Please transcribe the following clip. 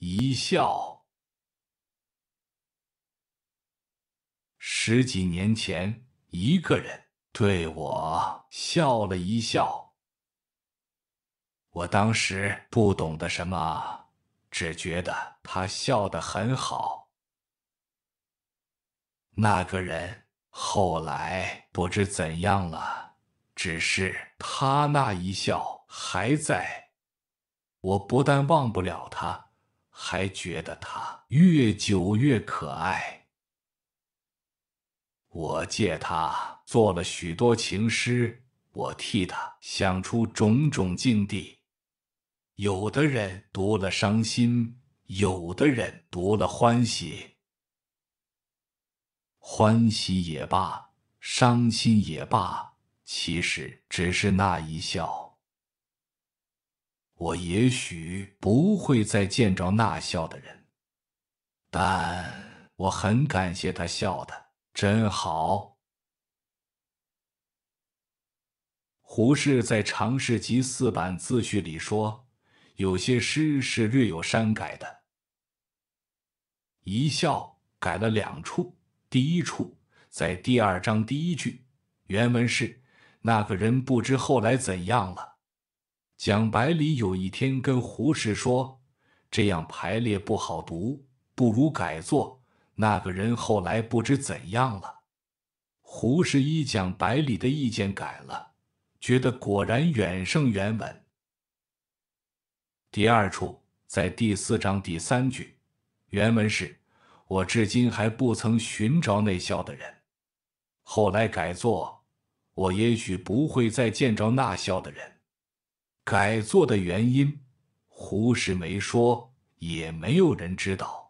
一笑，十几年前，一个人对我笑了一笑。我当时不懂得什么，只觉得他笑得很好。那个人后来不知怎样了，只是他那一笑还在。我不但忘不了他。还觉得他越久越可爱。我借他做了许多情诗，我替他想出种种境地。有的人读了伤心，有的人读了欢喜。欢喜也罢，伤心也罢，其实只是那一笑。我也许不会再见着那笑的人，但我很感谢他笑的真好。胡适在《常试集》四版自序里说，有些诗是略有删改的，《一笑》改了两处，第一处在第二章第一句，原文是“那个人不知后来怎样了”。蒋百里有一天跟胡适说：“这样排列不好读，不如改作。”那个人后来不知怎样了。胡适依蒋百里的意见改了，觉得果然远胜原文。第二处在第四章第三句，原文是“我至今还不曾寻找那笑的人”，后来改作“我也许不会再见着那笑的人”。改做的原因，胡适没说，也没有人知道。